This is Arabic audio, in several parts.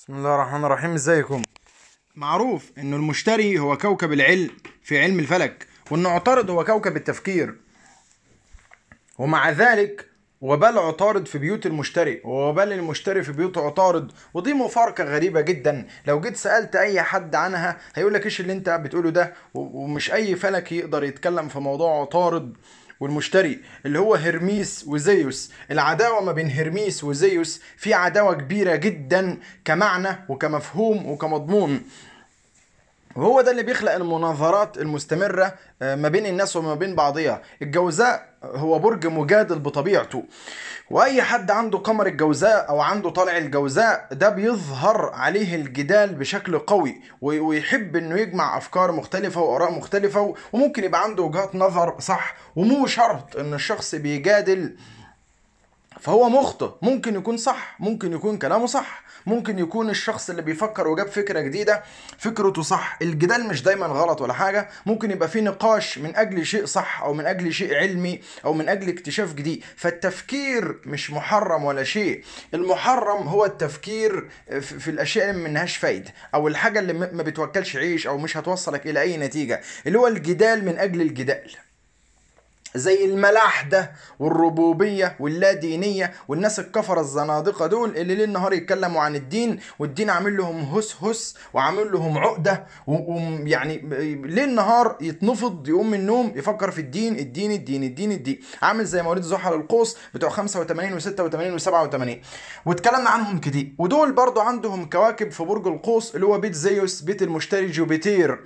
بسم الله الرحمن الرحيم ازيكم معروف ان المشتري هو كوكب العلم في علم الفلك وان عطارد هو كوكب التفكير ومع ذلك وبال عطارد في بيوت المشتري وبال المشتري في بيوت عطارد ودي مفارقه غريبه جدا لو جيت سالت اي حد عنها هيقول لك ايش اللي انت بتقوله ده ومش اي فلك يقدر يتكلم في موضوع عطارد والمشتري اللي هو هرميس وزيوس العداوة ما بين هرميس وزيوس في عداوة كبيرة جدا كمعنى وكمفهوم وكمضمون وهو ده اللي بيخلق المناظرات المستمرة آه، ما بين الناس وما بين بعضها الجوزاء آه، هو برج مجادل بطبيعته واي حد عنده قمر الجوزاء او عنده طالع الجوزاء ده بيظهر عليه الجدال بشكل قوي ويحب انه يجمع افكار مختلفه واراء مختلفه وممكن يبقى عنده وجهات نظر صح ومو شرط ان الشخص بيجادل فهو مخطئ ممكن يكون صح ممكن يكون كلامه صح ممكن يكون الشخص اللي بيفكر وجاب فكره جديده فكرته صح الجدال مش دايما غلط ولا حاجه ممكن يبقى في نقاش من اجل شيء صح او من اجل شيء علمي او من اجل اكتشاف جديد فالتفكير مش محرم ولا شيء المحرم هو التفكير في الاشياء اللي منهاش فايده او الحاجه اللي ما بتوكلش عيش او مش هتوصلك الى اي نتيجه اللي هو الجدال من اجل الجدال زي الملاح ده والربوبيه واللادينيه والناس الكفره الزنادقه دول اللي ليل نهار يتكلموا عن الدين والدين عامل لهم هس هس وعامل لهم عقده ويعني ليل نهار يتنفض يقوم من النوم يفكر في الدين الدين الدين الدين الدين عامل زي مواليد زحل القوس بتوع 85 و86 و87 واتكلمنا عنهم كتير ودول برضو عندهم كواكب في برج القوس اللي هو بيت زيوس بيت المشتري جوبيتير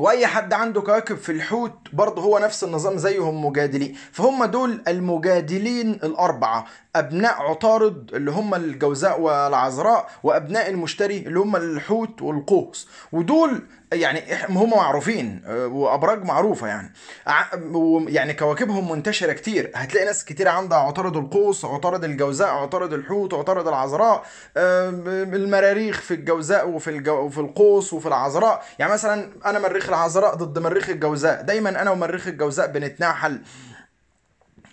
واي حد عنده كواكب في الحوت برضه هو نفس النظام زيهم مجادلين فهم دول المجادلين الاربعه ابناء عطارد اللي هم الجوزاء والعذراء وابناء المشتري اللي هم الحوت والقوس ودول يعني هم معروفين آه، وابراج معروفه يعني يعني كواكبهم منتشره كتير هتلاقي ناس كتير عندها عطارد القوس عطارد الجوزاء عطارد الحوت عطارد العذراء آه، المراريخ في الجوزاء وفي الجو... وفي القوس وفي العذراء يعني مثلا انا مريخ العذراء ضد مريخ الجوزاء دايما انا ومريخ الجوزاء بنتناحل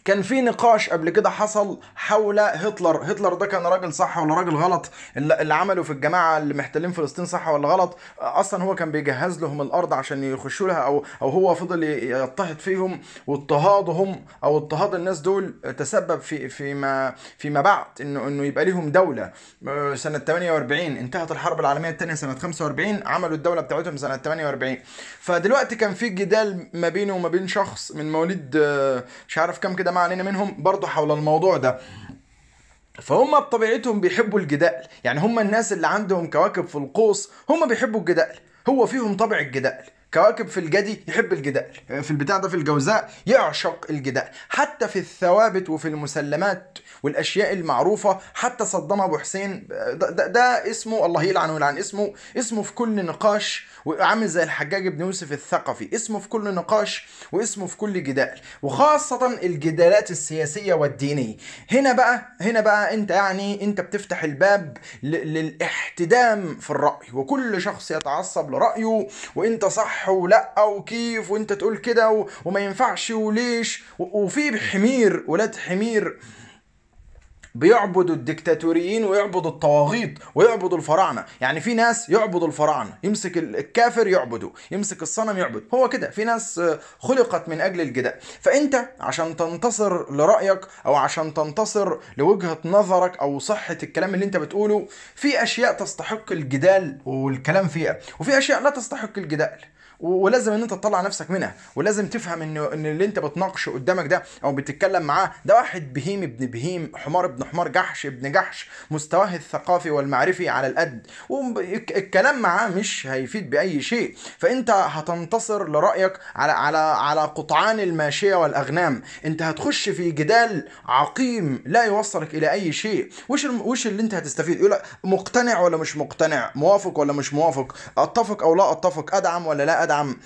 كان في نقاش قبل كده حصل حول هتلر هتلر ده كان راجل صح ولا راجل غلط اللي عمله في الجماعه اللي محتلين فلسطين صح ولا غلط اصلا هو كان بيجهز لهم الارض عشان يخشوا لها او او هو فضل يضطهد فيهم واضطهادهم او اضطهاد الناس دول تسبب في فيما فيما بعد انه انه يبقى ليهم دوله آه، سنه 48 انتهت الحرب العالميه الثانيه سنه 45 عملوا الدوله بتاعتهم سنه 48 فدلوقتي كان في جدال ما بينه وما بين شخص من مواليد آه، مش عارف كام كده ما علينا منهم برضه حول الموضوع ده فهم بطبيعتهم بيحبوا الجدال يعني هم الناس اللي عندهم كواكب في القوس هم بيحبوا الجدال هو فيهم طبع الجدال كواكب في الجدي يحب الجدال في البتاع ده في الجوزاء يعشق الجدال حتى في الثوابت وفي المسلمات والاشياء المعروفه حتى صدام ابو حسين ده, ده, ده اسمه الله يلعن ويلعن اسمه اسمه في كل نقاش وعامل زي الحجاج بن يوسف الثقفي اسمه في كل نقاش واسمه في كل جدال وخاصه الجدالات السياسيه والدينيه هنا بقى هنا بقى انت يعني انت بتفتح الباب للاحتدام في الراي وكل شخص يتعصب لرايه وانت صح ولا وكيف وانت تقول كده وما ينفعش وليش وفي حمير ولاد حمير بيعبدوا الدكتاتوريين ويعبدوا الطواغيط ويعبدوا الفراعنه يعني في ناس يعبدوا الفراعنه يمسك الكافر يعبده يمسك الصنم يعبد هو كده في ناس آه، خلقت من اجل الجدال فانت عشان تنتصر لرايك او عشان تنتصر لوجهه نظرك او صحه الكلام اللي انت بتقوله في اشياء تستحق الجدال والكلام فيها وفي اشياء لا تستحق الجدال ولازم ان انت تطلع نفسك منها ولازم تفهم ان ان اللي انت بتناقشه قدامك ده او بتتكلم معاه ده واحد بهيم ابن بهيم حمار ابن حمار جحش ابن جحش مستواه الثقافي والمعرفي على القد والكلام معاه مش هيفيد باي شيء فانت هتنتصر لرايك على على على قطعان الماشيه والاغنام انت هتخش في جدال عقيم لا يوصلك الى اي شيء وش وش اللي انت هتستفيد يقول مقتنع ولا مش مقتنع موافق ولا مش موافق اتفق او لا اتفق ادعم ولا لا أدعم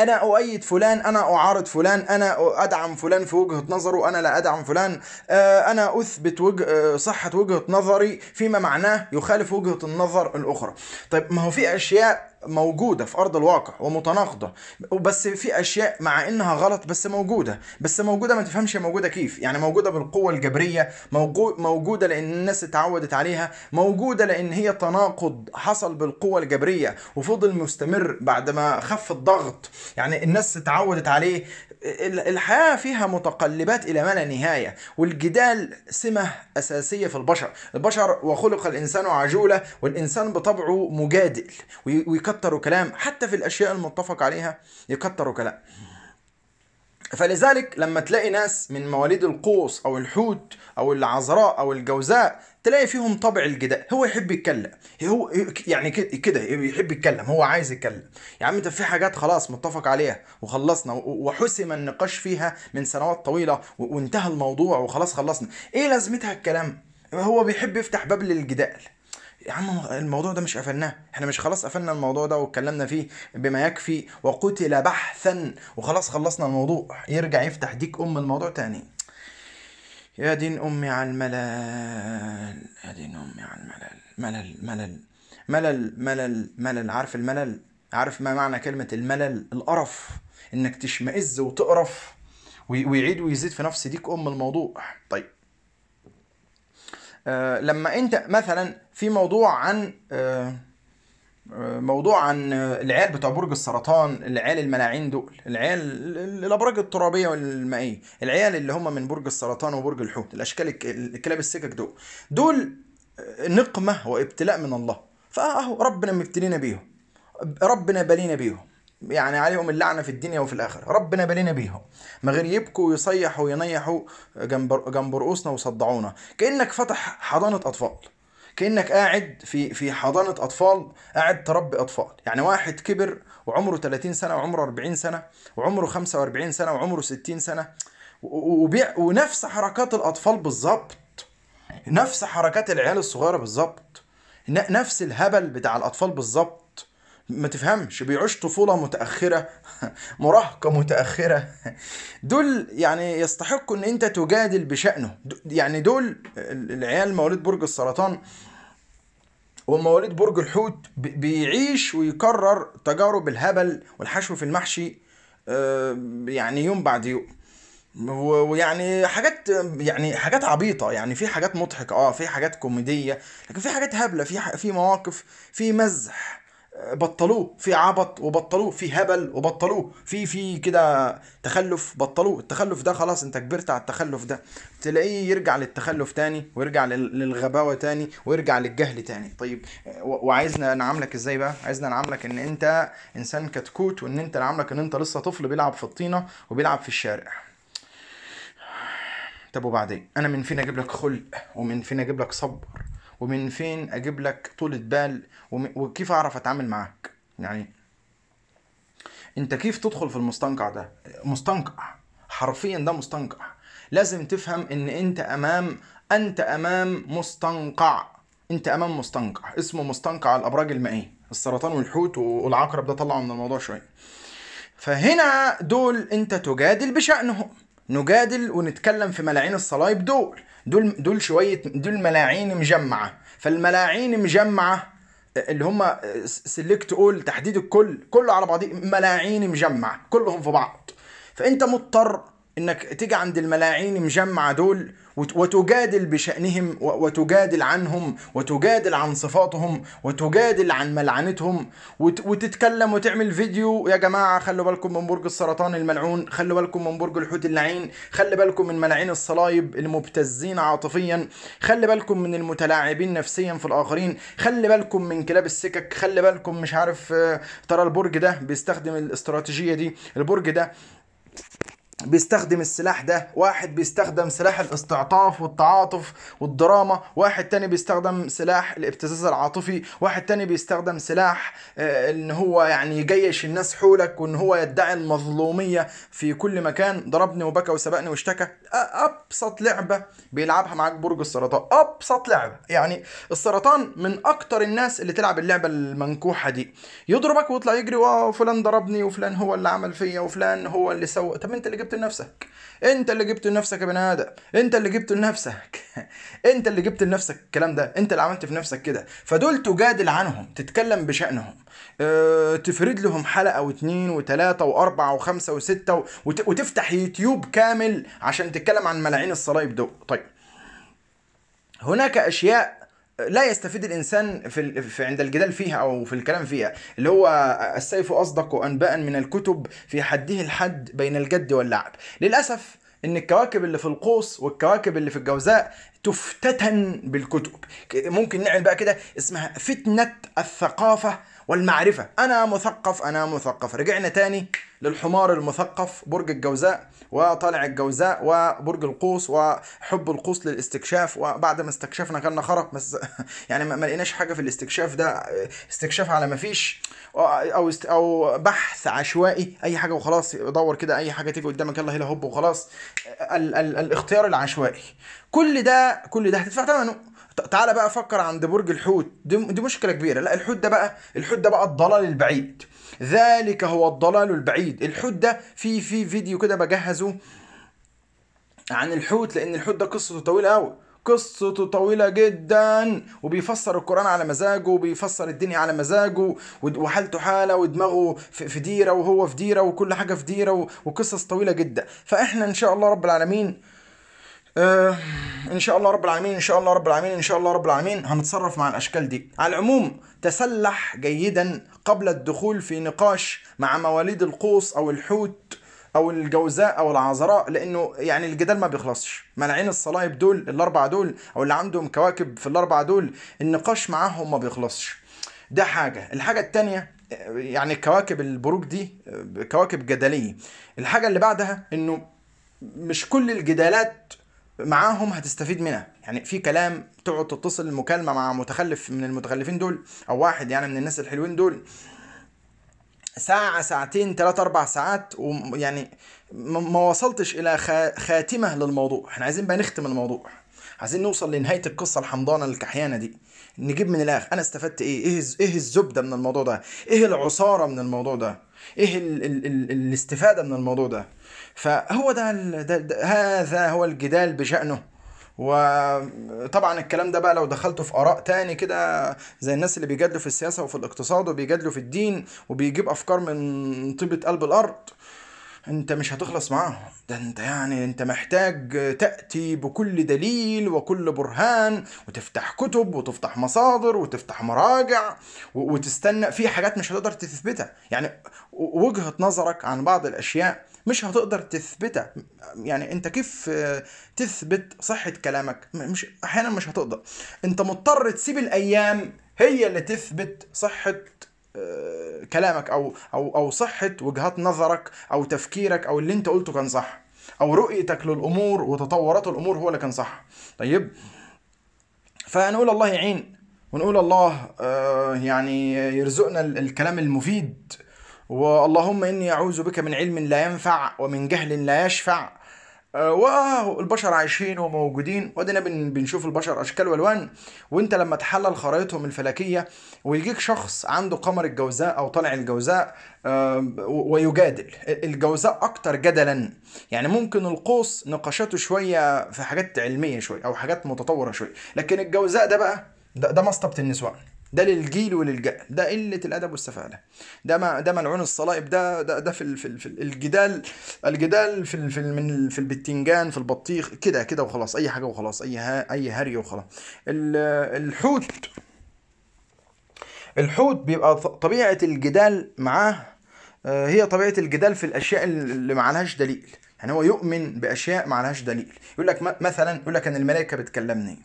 انا اؤيد فلان انا اعارض فلان انا ادعم فلان في وجهه نظره انا لا ادعم فلان آه، انا اثبت وجه آه، صحه وجهه نظري فيما معناه يخالف وجهه النظر الاخرى طيب ما هو في اشياء موجوده في ارض الواقع ومتناقضه بس في اشياء مع انها غلط بس موجوده بس موجوده ما تفهمش موجوده كيف يعني موجوده بالقوه الجبريه موجوده لان الناس اتعودت عليها موجوده لان هي تناقض حصل بالقوه الجبريه وفضل مستمر بعد ما خف الضغط يعني الناس اتعودت عليه الحياة فيها متقلبات إلى ما لا نهاية والجدال سمة أساسية في البشر البشر وخلق الإنسان عجولة والإنسان بطبعه مجادل ويكتر كلام حتى في الأشياء المتفق عليها يكتر كلام فلذلك لما تلاقي ناس من مواليد القوس او الحوت او العذراء او الجوزاء تلاقي فيهم طبع الجداء هو يحب يتكلم هو يعني كده يحب يتكلم هو عايز يتكلم يا عم طب في حاجات خلاص متفق عليها وخلصنا وحسم النقاش فيها من سنوات طويله وانتهى الموضوع وخلاص خلصنا ايه لازمتها الكلام هو بيحب يفتح باب للجدال يا عم الموضوع ده مش قفلناه احنا مش خلاص قفلنا الموضوع ده واتكلمنا فيه بما يكفي وقتل بحثا وخلاص خلصنا الموضوع يرجع يفتح ديك ام الموضوع تاني يا دين امي على الملل يا دين امي على الملل ملل ملل ملل ملل ملل عارف الملل عارف ما معنى كلمة الملل القرف انك تشمئز وتقرف ويعيد ويزيد في نفس ديك ام الموضوع طيب آه، لما انت مثلا في موضوع عن آه، آه، موضوع عن العيال بتوع برج السرطان العيال الملاعين دول العيال الابراج الترابيه والمائيه العيال اللي هم من برج السرطان وبرج الحوت الاشكال الكلاب السكك دول دول نقمه وابتلاء من الله فاهو ربنا مبتلينا بيهم ربنا بلينا بيهم يعني عليهم اللعنة في الدنيا وفي الآخرة ربنا بلينا بيهم ما غير يبكوا ويصيحوا وينيحوا جنب, جنب رؤوسنا وصدعونا كأنك فتح حضانة أطفال كأنك قاعد في في حضانة أطفال قاعد تربي أطفال يعني واحد كبر وعمره 30 سنة وعمره 40 سنة وعمره 45 سنة وعمره 60 سنة وبيع ونفس حركات الأطفال بالظبط نفس حركات العيال الصغيرة بالظبط نفس الهبل بتاع الأطفال بالظبط ما تفهمش بيعيش طفولة متأخرة مراهقة متأخرة دول يعني يستحق ان انت تجادل بشأنه يعني دول العيال مواليد برج السرطان ومواليد برج الحوت بيعيش ويكرر تجارب الهبل والحشو في المحشي آه، يعني يوم بعد يوم ويعني حاجات يعني حاجات عبيطه يعني في حاجات مضحكه اه في حاجات كوميديه لكن في حاجات هبله في في مواقف في مزح بطلوه في عبط وبطلوه في هبل وبطلوه في في كده تخلف بطلوه التخلف ده خلاص انت كبرت على التخلف ده تلاقيه يرجع للتخلف تاني ويرجع للغباوه تاني ويرجع للجهل تاني طيب وعايزنا نعاملك ازاي بقى عايزنا نعاملك ان انت انسان كتكوت وان انت نعاملك ان انت لسه طفل بيلعب في الطينه وبيلعب في الشارع طب وبعدين انا من فين اجيب لك خلق ومن فين اجيب لك صبر ومن فين اجيب لك طولة بال وكيف اعرف اتعامل معاك يعني انت كيف تدخل في المستنقع ده مستنقع حرفيا ده مستنقع لازم تفهم ان انت امام انت امام مستنقع انت امام مستنقع اسمه مستنقع الابراج المائيه السرطان والحوت والعقرب ده طلعوا من الموضوع شويه فهنا دول انت تجادل بشانهم نجادل ونتكلم في ملاعين الصلايب دول دول دول شويه دول ملاعين مجمعه فالملاعين مجمعه اللي هم سيلكت اول تحديد الكل كله على بعضيه ملاعين مجمع كلهم في بعض فانت مضطر انك تيجي عند الملاعين مجمع دول وتجادل بشأنهم وتجادل عنهم وتجادل عن صفاتهم وتجادل عن ملعنتهم وتتكلم وتعمل فيديو يا جماعة خلوا بالكم من برج السرطان الملعون خلوا بالكم من برج الحوت اللعين خلي بالكم من ملاعين الصلايب المبتزين عاطفيا خلي بالكم من المتلاعبين نفسيا في الآخرين خلي بالكم من كلاب السكك خلي بالكم مش عارف آه، ترى البرج ده بيستخدم الاستراتيجية دي البرج ده بيستخدم السلاح ده واحد بيستخدم سلاح الاستعطاف والتعاطف والدراما واحد تاني بيستخدم سلاح الابتزاز العاطفي واحد تاني بيستخدم سلاح آه، ان هو يعني يجيش الناس حولك وان هو يدعي المظلومية في كل مكان ضربني وبكى وسبقني واشتكى ابسط لعبة بيلعبها معاك برج السرطان ابسط لعبة يعني السرطان من اكتر الناس اللي تلعب اللعبة المنكوحة دي يضربك ويطلع يجري وفلان ضربني وفلان هو اللي عمل فيا وفلان هو اللي سوى طب انت اللي جبت جبته لنفسك انت اللي جبته لنفسك يا بني ادم انت اللي جبته لنفسك انت اللي جبت لنفسك الكلام ده انت اللي عملت في نفسك كده فدول تجادل عنهم تتكلم بشانهم اه تفرد لهم حلقه واثنين وثلاثه واربعه وخمسه وسته و... وت... وتفتح يوتيوب كامل عشان تتكلم عن ملاعين الصلايب دول طيب هناك اشياء لا يستفيد الانسان في, في عند الجدال فيها او في الكلام فيها اللي هو السيف اصدق انباء من الكتب في حده الحد بين الجد واللعب للاسف ان الكواكب اللي في القوس والكواكب اللي في الجوزاء تفتتن بالكتب ممكن نعمل بقى كده اسمها فتنه الثقافه والمعرفة أنا مثقف أنا مثقف رجعنا تاني للحمار المثقف برج الجوزاء وطالع الجوزاء وبرج القوس وحب القوس للاستكشاف وبعد ما استكشفنا كان خرق بس يعني ما لقيناش حاجه في الاستكشاف ده استكشاف على ما فيش او او بحث عشوائي اي حاجه وخلاص يدور كده اي حاجه تيجي قدامك يلا هلا هوب وخلاص ال ال الاختيار العشوائي كل ده كل ده هتدفع ثمنه تعالى بقى فكر عند برج الحوت دي, دي مشكله كبيره لا الحوت ده بقى الحوت ده بقى الضلال البعيد ذلك هو الضلال البعيد الحوت ده في في فيديو كده بجهزه عن الحوت لان الحوت ده قصته طويله قوي قصته طويله جدا وبيفسر القران على مزاجه وبيفسر الدنيا على مزاجه وحالته حاله ودماغه في ديره وهو في ديره وكل حاجه في ديره وقصص طويله جدا فاحنا ان شاء الله رب العالمين آه، ان شاء الله رب العالمين ان شاء الله رب العالمين ان شاء الله رب العالمين هنتصرف مع الاشكال دي على العموم تسلح جيدا قبل الدخول في نقاش مع مواليد القوس او الحوت او الجوزاء او العذراء لانه يعني الجدال ما بيخلصش ملعين الصلايب دول الاربعه دول او اللي عندهم كواكب في الاربعه دول النقاش معاهم ما بيخلصش ده حاجه الحاجه الثانيه آه، يعني كواكب البروج دي آه، كواكب جدليه الحاجه اللي بعدها انه مش كل الجدالات معاهم هتستفيد منها يعني في كلام تقعد تتصل المكالمه مع متخلف من المتخلفين دول او واحد يعني من الناس الحلوين دول ساعة ساعتين تلات أربع ساعات ويعني ما وصلتش إلى خاتمة للموضوع احنا عايزين بقى نختم الموضوع عايزين نوصل لنهاية القصة الحمضانة الكحيانة دي نجيب من الآخر أنا استفدت إيه, إيه, إيه الزبدة من الموضوع ده إيه العصارة من الموضوع ده ايه الـ الـ الـ الاستفاده من الموضوع ده فهو ده, ده, ده هذا هو الجدال بشانه وطبعا الكلام ده بقى لو دخلته في اراء تاني كده زي الناس اللي بيجادلوا في السياسه وفي الاقتصاد وبيجادلوا في الدين وبيجيب افكار من طيبه قلب الارض انت مش هتخلص معاهم ده انت يعني انت محتاج تأتي بكل دليل وكل برهان وتفتح كتب وتفتح مصادر وتفتح مراجع وتستنى في حاجات مش هتقدر تثبتها يعني وجهة نظرك عن بعض الأشياء مش هتقدر تثبتها يعني انت كيف تثبت صحة كلامك مش احيانا مش هتقدر انت مضطر تسيب الايام هي اللي تثبت صحة آه، كلامك او او او صحه وجهات نظرك او تفكيرك او اللي انت قلته كان صح او رؤيتك للامور وتطورات الامور هو اللي كان صح طيب فنقول الله يعين ونقول الله آه، يعني يرزقنا الكلام المفيد واللهم اني اعوذ بك من علم لا ينفع ومن جهل لا يشفع واه البشر عايشين وموجودين وادينا بنشوف البشر اشكال والوان وانت لما تحلل خرائطهم الفلكيه ويجيك شخص عنده قمر الجوزاء او طالع الجوزاء ويجادل الجوزاء اكتر جدلا يعني ممكن القوس نقاشاته شويه في حاجات علميه شويه او حاجات متطوره شويه لكن الجوزاء ده بقى ده, ده مصطبه النسوان ده للجيل وللجهل ده قله الادب والسفاله ده ما ده ملعون الصلائب ده ده, ده في, في, في الجدال الجدال في في من في البتنجان في البطيخ كده كده وخلاص اي حاجه وخلاص اي ها اي هري وخلاص الحوت الحوت بيبقى طبيعه الجدال معاه آه، هي طبيعه الجدال في الاشياء اللي معلهاش دليل يعني هو يؤمن باشياء معلهاش دليل يقول لك مثلا يقول لك ان الملائكه بتكلمني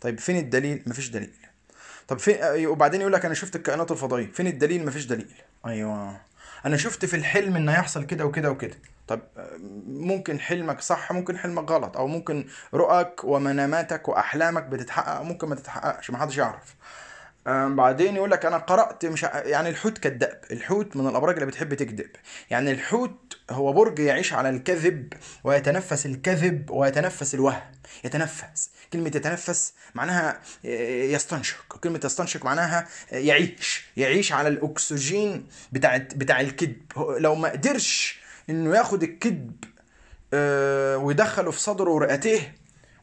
طيب فين الدليل مفيش دليل طب فين وبعدين يقول لك انا شفت الكائنات الفضائيه فين الدليل مفيش دليل ايوه انا شفت في الحلم ان هيحصل كده وكده وكده طب ممكن حلمك صح ممكن حلمك غلط او ممكن رؤاك ومناماتك واحلامك بتتحقق ممكن ما تتحققش محدش يعرف بعدين يقول لك انا قرات مش يعني الحوت كذاب الحوت من الابراج اللي بتحب تكذب يعني الحوت هو برج يعيش على الكذب ويتنفس الكذب ويتنفس الوهم يتنفس كلمة يتنفس معناها آه، يستنشق كلمة يستنشق معناها آه، يعيش يعيش على الأكسجين بتاع بتاع الكذب لو ما قدرش إنه ياخد الكذب آه، ويدخله في صدره ورئتيه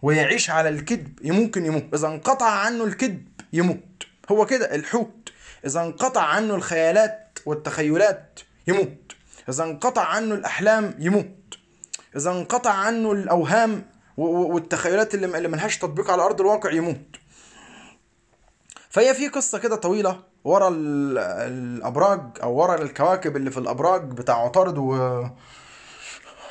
ويعيش على الكذب ممكن يموت إذا انقطع عنه الكذب يموت هو كده الحوت إذا انقطع عنه الخيالات والتخيلات يموت إذا انقطع عنه الأحلام يموت إذا انقطع عنه الأوهام والتخيلات اللي ملهاش تطبيق على أرض الواقع يموت فهي في قصة كده طويلة ورا الأبراج أو ورا الكواكب اللي في الأبراج بتاع عطارد و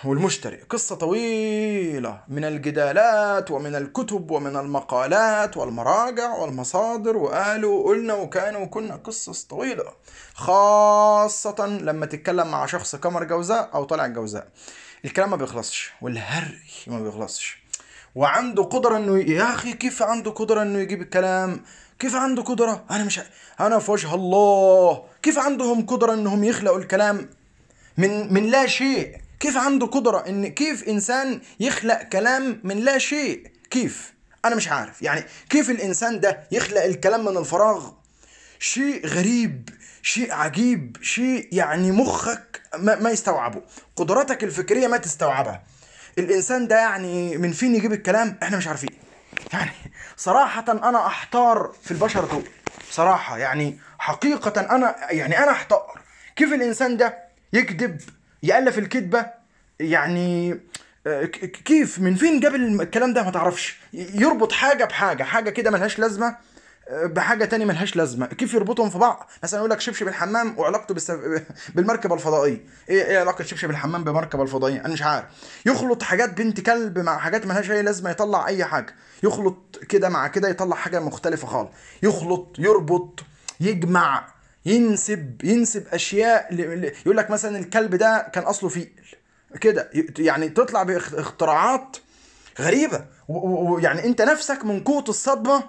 والمشتري قصة طويلة من الجدالات ومن الكتب ومن المقالات والمراجع والمصادر وقالوا وقلنا وكانوا وكنا قصص طويلة خاصة لما تتكلم مع شخص كمر جوزاء أو طلع الجوزاء الكلام ما بيخلصش والهري ما بيخلصش وعنده قدرة انه يا اخي كيف عنده قدرة انه يجيب الكلام كيف عنده قدرة انا مش انا في وجه الله كيف عندهم قدرة انهم يخلقوا الكلام من من لا شيء كيف عنده قدرة إن كيف إنسان يخلق كلام من لا شيء كيف أنا مش عارف يعني كيف الإنسان ده يخلق الكلام من الفراغ شيء غريب شيء عجيب شيء يعني مخك ما, ما يستوعبه قدراتك الفكرية ما تستوعبها الإنسان ده يعني من فين يجيب الكلام إحنا مش عارفين يعني صراحة أنا أحتار في البشر دول صراحة يعني حقيقة أنا يعني أنا أحتار كيف الإنسان ده يكذب يالف الكذبه يعني آه، كيف من فين جاب الكلام ده ما تعرفش يربط حاجه بحاجه حاجه كده ملهاش لازمه آه، بحاجه تانية ملهاش لازمه كيف يربطهم في بعض مثلا يقول لك شبشب الحمام وعلاقته بالسف... بالمركبه الفضائيه ايه ايه علاقه شبشب الحمام بالمركبه الفضائيه انا مش عارف يخلط حاجات بنت كلب مع حاجات ملهاش اي لازمه يطلع اي حاجه يخلط كده مع كده يطلع حاجه مختلفه خالص يخلط يربط يجمع ينسب ينسب اشياء يقول لك مثلا الكلب ده كان اصله فيل كده يعني تطلع باختراعات غريبه ويعني انت نفسك من قوه الصدمه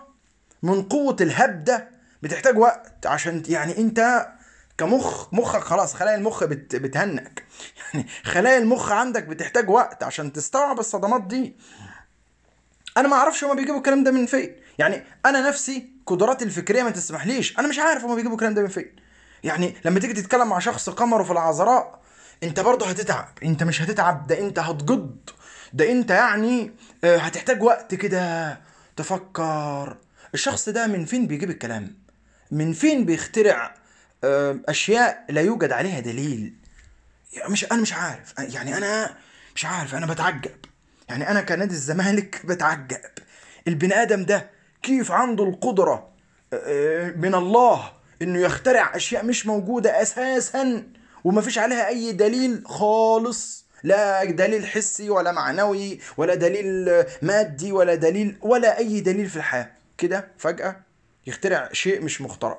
من قوه الهبده بتحتاج وقت عشان يعني انت كمخ مخك خلاص خلايا المخ بت بتهنك يعني خلايا المخ عندك بتحتاج وقت عشان تستوعب الصدمات دي انا ما اعرفش هما بيجيبوا الكلام ده من فين يعني انا نفسي قدراتي الفكريه ما تسمحليش انا مش عارف هما بيجيبوا الكلام ده من فين يعني لما تيجي تتكلم مع شخص قمره في العذراء انت برضه هتتعب انت مش هتتعب ده انت هتجد ده انت يعني آه، هتحتاج وقت كده تفكر الشخص ده من فين بيجيب الكلام من فين بيخترع آه، اشياء لا يوجد عليها دليل يعني مش انا مش عارف يعني انا مش عارف انا بتعجب يعني انا كنادي الزمالك بتعجب البني ادم ده كيف عنده القدرة آه، آه، من الله انه يخترع اشياء مش موجودة اساسا وما فيش عليها اي دليل خالص لا دليل حسي ولا معنوي ولا دليل مادي ولا دليل ولا اي دليل في الحياة كده فجأة يخترع شيء مش مخترع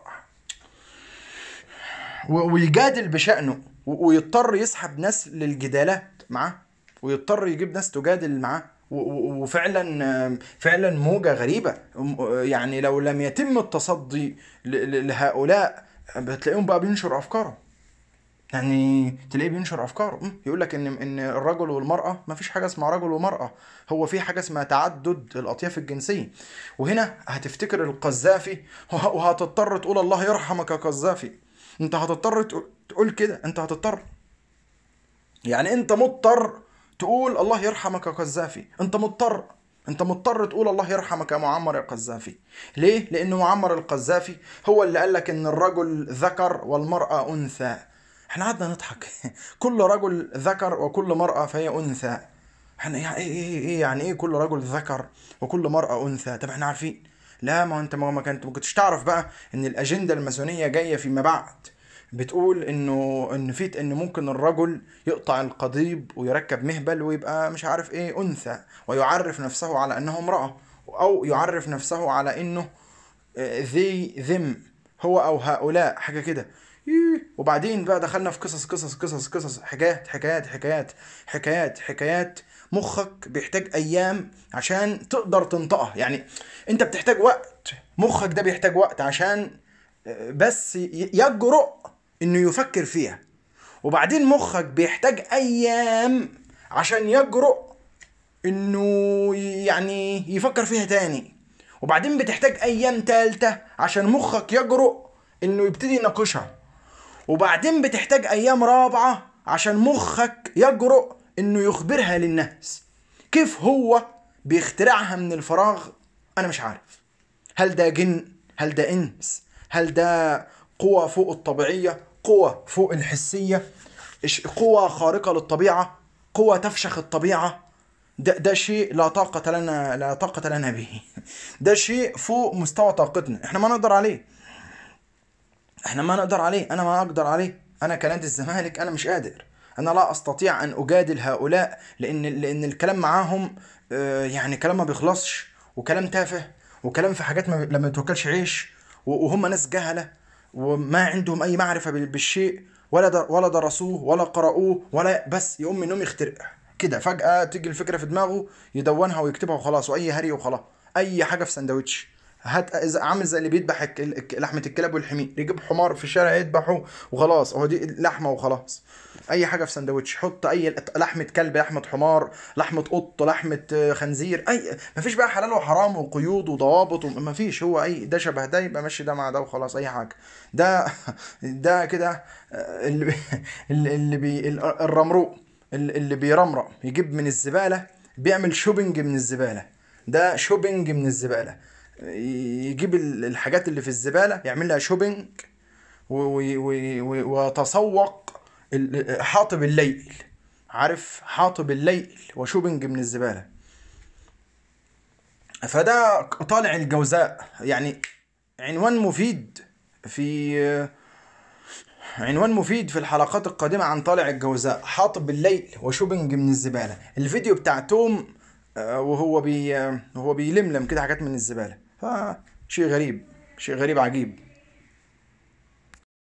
ويجادل بشأنه ويضطر يسحب ناس للجدالات معاه ويضطر يجيب ناس تجادل معاه وفعلا فعلا موجة غريبة يعني لو لم يتم التصدي لهؤلاء بتلاقيهم بقى بينشر أفكارهم يعني تلاقيه بينشر افكاره يقول لك ان ان الرجل والمراه ما فيش حاجه اسمها رجل ومراه هو في حاجه اسمها تعدد الاطياف الجنسيه وهنا هتفتكر القذافي وهتضطر تقول الله يرحمك يا قذافي انت هتضطر تقول كده انت هتضطر يعني انت مضطر تقول الله يرحمك يا قذافي انت مضطر انت مضطر تقول الله يرحمك يا معمر القذافي ليه لان معمر القذافي هو اللي قال لك ان الرجل ذكر والمراه انثى احنا قعدنا نضحك كل رجل ذكر وكل مراه فهي انثى احنا إيه،, ايه ايه ايه يعني ايه كل رجل ذكر وكل مراه انثى طب احنا عارفين لا ما انت ما كنت ما كنتش تعرف بقى ان الاجنده الماسونيه جايه فيما بعد بتقول انه ان فيت ان ممكن الرجل يقطع القضيب ويركب مهبل ويبقى مش عارف ايه انثى ويعرف نفسه على انه امراه او يعرف نفسه على انه آه، ذي ذم هو او هؤلاء حاجه كده وبعدين بقى دخلنا في قصص قصص قصص قصص حكايات حكايات حكايات حكايات حكايات مخك بيحتاج ايام عشان تقدر تنطقها يعني انت بتحتاج وقت مخك ده بيحتاج وقت عشان آه، بس يجرؤ انه يفكر فيها وبعدين مخك بيحتاج ايام عشان يجرؤ انه يعني يفكر فيها تاني وبعدين بتحتاج ايام تالتة عشان مخك يجرؤ انه يبتدي يناقشها وبعدين بتحتاج ايام رابعة عشان مخك يجرؤ انه يخبرها للناس كيف هو بيخترعها من الفراغ انا مش عارف هل ده جن هل ده انس هل ده قوى فوق الطبيعية قوة فوق الحسية قوة خارقة للطبيعة قوة تفشخ الطبيعة ده, ده شيء لا طاقة لنا لا طاقة لنا به ده شيء فوق مستوى طاقتنا احنا ما نقدر عليه احنا ما نقدر عليه انا ما اقدر عليه انا كنادي الزمالك انا مش قادر انا لا استطيع ان اجادل هؤلاء لان لان الكلام معاهم آه، يعني كلام ما بيخلصش وكلام تافه وكلام في حاجات ما لما بتوكلش عيش وهم ناس جهله وما عندهم اي معرفه بالشيء ولا در ولا درسوه ولا قرأوه ولا بس يقوم من النوم يخترع كده فجأة تيجي الفكرة في دماغه يدونها ويكتبها وخلاص وأي هري وخلاص أي حاجة في سندوتش هات اذا عامل زي اللي بيذبح لحمه الكلاب والحمير يجيب حمار في الشارع يذبحه وخلاص هو دي لحمه وخلاص اي حاجه في سندوتش حط اي لحمه كلب لحمه حمار لحمه قط لحمه آه، خنزير اي مفيش بقى حلال وحرام وقيود وضوابط مفيش هو اي ده شبه ده يبقى ماشي ده مع ده وخلاص اي حاجه ده ده كده آه، اللي اللي بي الرمروق اللي بيرمرق يجيب من الزباله بيعمل شوبينج من الزباله ده شوبينج من الزباله يجيب الحاجات اللي في الزباله يعمل لها شوبينج ويتسوق حاطب الليل عارف حاطب الليل وشوبينج من الزباله فده طالع الجوزاء يعني عنوان مفيد في عنوان مفيد في الحلقات القادمة عن طالع الجوزاء حاطب الليل وشوبنج من الزبالة الفيديو بتاع توم آه، وهو بي وهو بيلملم كده حاجات من الزبالة فشيء غريب شيء غريب عجيب